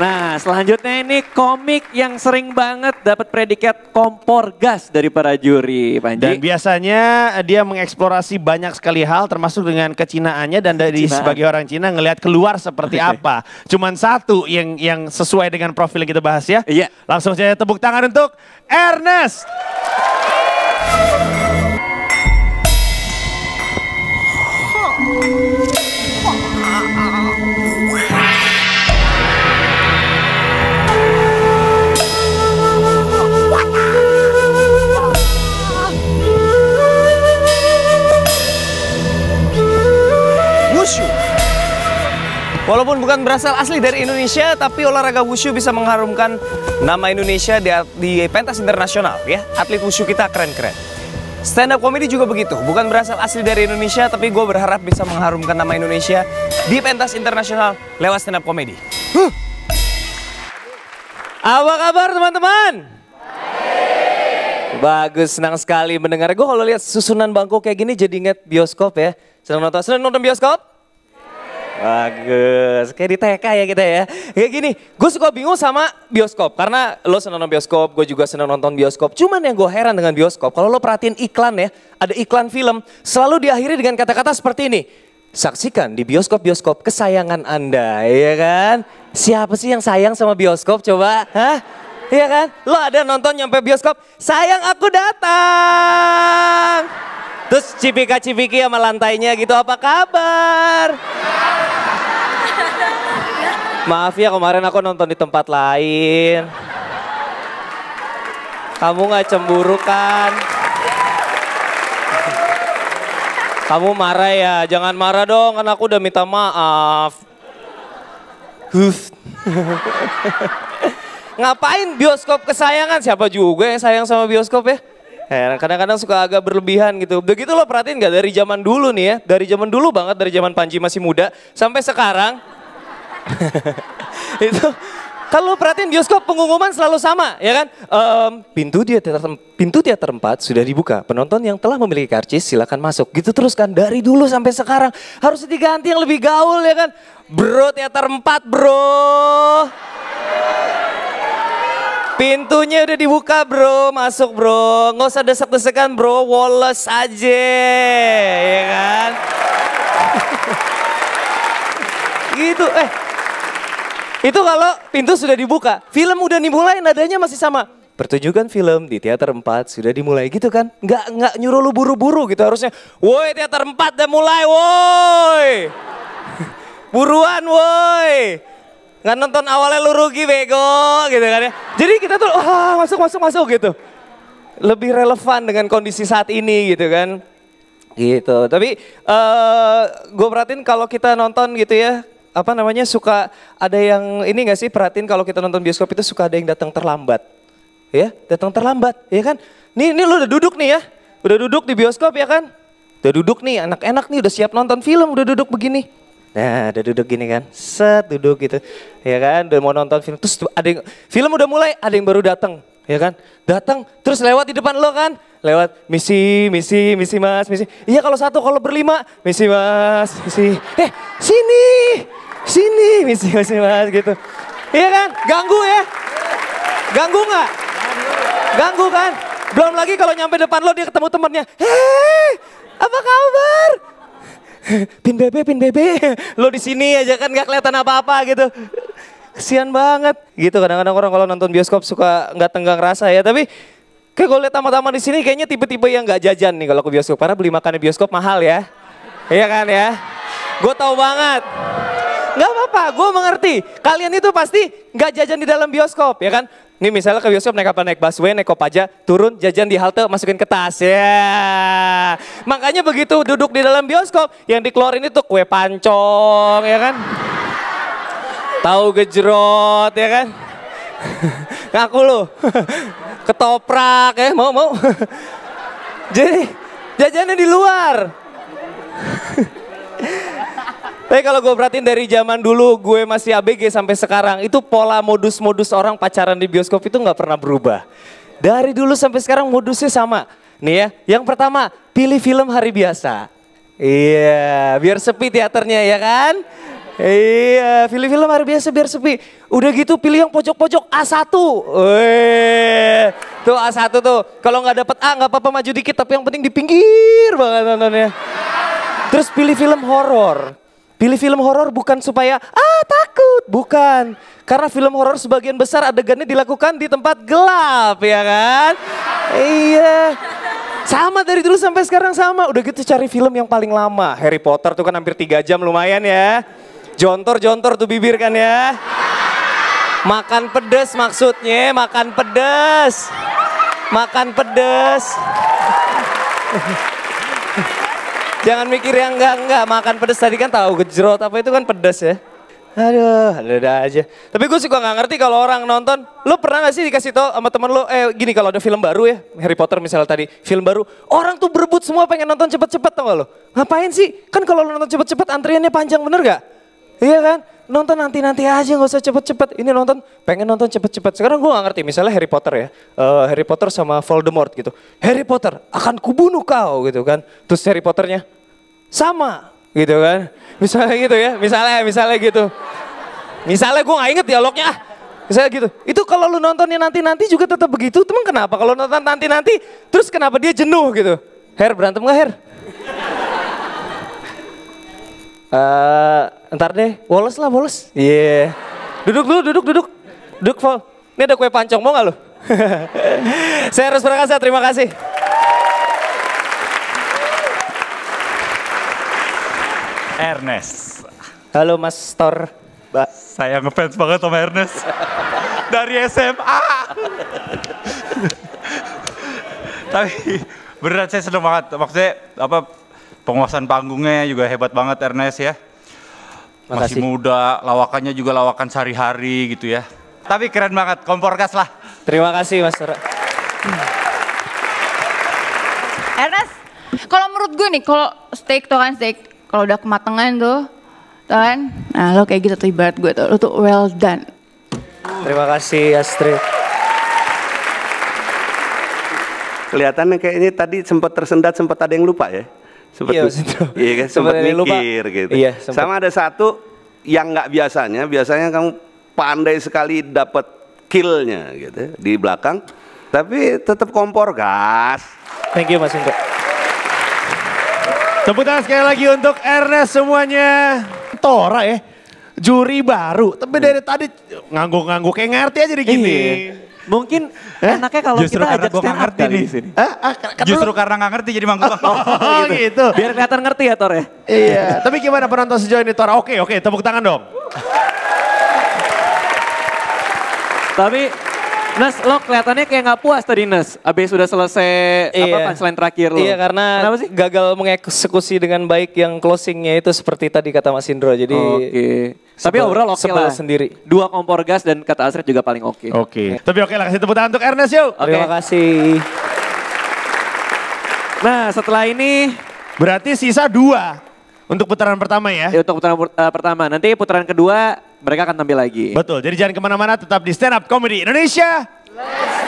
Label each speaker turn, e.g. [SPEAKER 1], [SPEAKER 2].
[SPEAKER 1] Nah, selanjutnya ini komik yang sering banget dapat predikat kompor gas dari para juri, Panji. Dan biasanya dia mengeksplorasi banyak sekali hal termasuk dengan kecinaannya dan dari Cinaan. sebagai orang Cina ngelihat keluar seperti okay. apa. Cuman satu yang yang sesuai dengan profil yang kita bahas ya. Iya. Langsung saja tepuk tangan untuk Ernest.
[SPEAKER 2] bukan berasal asli dari Indonesia, tapi olahraga wushu bisa mengharumkan nama Indonesia di, di pentas internasional ya. Atlet wushu kita keren-keren. Stand up comedy juga begitu, bukan berasal asli dari Indonesia, tapi gue berharap bisa mengharumkan nama Indonesia di pentas internasional lewat stand up comedy. Huh. Apa kabar teman-teman? Bagus, senang sekali mendengar. Gue kalau lihat susunan bangku kayak gini jadi inget bioskop ya. Senang nonton, senang nonton bioskop? Bagus, kayak di TK ya kita ya. Kayak gini, gue suka bingung sama bioskop. Karena lo senang nonton bioskop, gue juga senang nonton bioskop. Cuman yang gue heran dengan bioskop, kalau lo perhatiin iklan ya, ada iklan film, selalu diakhiri dengan kata-kata seperti ini. Saksikan di bioskop-bioskop kesayangan Anda, ya kan? Siapa sih yang sayang sama bioskop coba? Hah? Iya kan? Lo ada nonton nyampe bioskop, sayang aku datang. Terus cipika-cipiki sama lantainya gitu, apa kabar? Maaf ya kemarin aku nonton di tempat lain. Kamu gak cemburu kan? Kamu marah ya, jangan marah dong kan aku udah minta maaf. Ngapain bioskop kesayangan? Siapa juga yang sayang sama bioskop ya? Kadang-kadang suka agak berlebihan gitu. Begitu lo perhatiin gak dari zaman dulu nih ya, dari zaman dulu banget, dari zaman Panji masih muda, sampai sekarang. itu kalau perhatiin bioskop pengumuman selalu sama, ya kan? Um, pintu dia pintu teater terempat sudah dibuka. Penonton yang telah memiliki karcis silahkan masuk. Gitu terus kan dari dulu sampai sekarang harus diganti yang lebih gaul ya kan? Bro teater 4, Bro. Pintunya udah dibuka bro, masuk bro. Nggak usah desek-desekan bro, Wallace aja. Ya kan? gitu, eh. Itu kalau pintu sudah dibuka, film udah dimulai nadanya masih sama. Pertunjukan film di Teater 4 sudah dimulai gitu kan. Nggak, nggak nyuruh lu buru-buru gitu harusnya. Woi Teater 4 udah mulai woi. Buruan woi nggak nonton awalnya lu rugi bego gitu kan ya. Jadi kita tuh wah masuk masuk masuk gitu. Lebih relevan dengan kondisi saat ini gitu kan. Gitu. Tapi uh, eh, gue perhatiin kalau kita nonton gitu ya, apa namanya suka ada yang ini gak sih perhatiin kalau kita nonton bioskop itu suka ada yang datang terlambat. Ya, datang terlambat, ya kan? Nih, nih lu udah duduk nih ya. Udah duduk di bioskop ya kan? Udah duduk nih, anak enak nih udah siap nonton film, udah duduk begini. Nah, udah duduk gini kan, set duduk gitu, ya kan, udah mau nonton film, terus ada yang, film udah mulai, ada yang baru datang, ya kan, datang, terus lewat di depan lo kan, lewat misi, misi, misi mas, misi, iya kalau satu, kalau berlima, misi mas, misi, eh sini, sini, misi, misi mas gitu, iya kan, ganggu ya, ganggu nggak? Ganggu kan? Belum lagi kalau nyampe depan lo dia ketemu temennya, hei, apa kabar? pin BB, pin BB, lo di sini aja kan gak kelihatan apa-apa gitu. Kesian banget gitu kadang-kadang orang kalau nonton bioskop suka nggak tenggang rasa ya tapi kayak gue lihat taman-taman di sini kayaknya tipe-tipe yang nggak jajan nih kalau ke bioskop karena beli makan di bioskop mahal ya. Iya kan ya? Gue tahu banget. Gak apa-apa, gue mengerti. Kalian itu pasti gak jajan di dalam bioskop, ya kan? ini misalnya ke bioskop naik apa? Naik busway, naik kopaja, turun, jajan di halte, masukin ke tas. Ya. Makanya begitu duduk di dalam bioskop, yang dikeluarin itu kue pancong, ya kan? Tahu gejrot, ya kan? Ngaku lu. Ketoprak, ya mau mau. Jadi jajannya di luar. Tapi kalau gue perhatiin dari zaman dulu gue masih ABG sampai sekarang itu pola modus-modus orang pacaran di bioskop itu nggak pernah berubah. Dari dulu sampai sekarang modusnya sama. Nih ya, yang pertama pilih film hari biasa. Iya, biar sepi teaternya ya kan? Iya, pilih film hari biasa biar sepi. Udah gitu pilih yang pojok-pojok A1. Weh. Tuh A1 tuh. Kalau nggak dapet A nggak apa-apa maju dikit tapi yang penting di pinggir banget nontonnya. Terus pilih film horor. Pilih film horor bukan supaya ah takut, bukan. Karena film horor sebagian besar adegannya dilakukan di tempat gelap, ya kan? Iya. Sama dari dulu sampai sekarang sama. Udah gitu cari film yang paling lama. Harry Potter tuh kan hampir tiga jam lumayan ya. Jontor-jontor tuh bibir kan ya. Makan pedes maksudnya, makan pedes. Makan pedes. Jangan mikir yang enggak-enggak, makan pedas tadi kan tahu gejrot apa itu kan pedas ya. Aduh, ada aja. Tapi gue suka nggak ngerti kalau orang nonton, lo pernah gak sih dikasih tau sama temen lo, eh gini kalau ada film baru ya, Harry Potter misalnya tadi, film baru, orang tuh berebut semua pengen nonton cepet-cepet tau gak lo? Ngapain sih? Kan kalau lo nonton cepet-cepet antriannya panjang bener gak? Iya kan? Nonton nanti-nanti aja gak usah cepet-cepet. Ini nonton pengen nonton cepet-cepet. Sekarang gue gak ngerti misalnya Harry Potter ya. Uh, Harry Potter sama Voldemort gitu. Harry Potter akan kubunuh kau gitu kan. Terus Harry Potternya sama gitu kan. Misalnya gitu ya. Misalnya misalnya gitu. Misalnya gue gak inget dialognya. Ah, misalnya gitu. Itu kalau lu nontonnya nanti-nanti juga tetap begitu. Temen kenapa? Kalau nonton nanti-nanti terus kenapa dia jenuh gitu. Her berantem gak Her? Uh, Ntar deh, woles lah woles. Iya. Yeah. Duduk dulu, duduk, duduk. Duduk, Vol. Ini ada kue pancong, mau gak lu? saya harus berangkat, saya terima kasih.
[SPEAKER 1] Ernest. Halo Mas Thor. Ba saya ngefans banget sama Ernest. Dari SMA. Tapi beneran saya seneng banget. Maksudnya apa penguasaan panggungnya juga hebat banget Ernest ya. Makasih. Masih muda, lawakannya juga lawakan sehari-hari gitu ya. Tapi keren banget, kompor gas lah. Terima kasih Mas Toro.
[SPEAKER 2] Ernest, kalau menurut gue nih, kalau steak tuh kan steak,
[SPEAKER 1] kalau udah kematangan tuh, tuh kan, nah lo kayak gitu tuh ibarat gue tuh, lo tuh well done. Terima kasih Astrid. Kelihatannya kayak ini tadi sempat tersendat, sempat ada yang lupa ya seperti iya, iya kan, sempat mikir lupa. gitu. Iya, sempet. Sama ada satu yang nggak biasanya, biasanya kamu pandai sekali dapat killnya gitu ya, di belakang, tapi tetap kompor gas. Thank you Mas Indra. Tepuk tangan sekali lagi untuk Ernest semuanya. Tora ya juri baru. Tapi iya. dari tadi ngangguk-ngangguk kayak ngerti aja di gini. Iya. Mungkin eh? enaknya kalau kita ajak stand up ngerti nih sini. Ah, eh, eh, Justru karena gak ngerti jadi manggung. Oh, oh gitu. gitu. Biar kelihatan ngerti ya Tor ya. Iya. Tapi gimana penonton sejauh ini Tor? Oke oke tepuk tangan dong. Tapi Nes, lo kelihatannya kayak nggak puas tadi
[SPEAKER 2] Nes, abis sudah selesai iya. apa selain terakhir lo. Iya karena sih? gagal mengeksekusi dengan baik yang closingnya itu seperti tadi kata Mas Indro. Jadi oke. Okay.
[SPEAKER 1] Tapi overall oke okay lah. sendiri. Dua kompor gas dan kata Asri juga paling oke. Okay. Oke. okay. Tapi oke okay lah kasih tepuk tangan untuk Ernest yuk. Okay. Terima kasih. Nah setelah ini. Berarti sisa dua. Untuk putaran pertama ya? ya untuk putaran uh, pertama. Nanti putaran kedua mereka akan tampil lagi. Betul, jadi jangan kemana-mana tetap di Stand Up Comedy Indonesia. Let's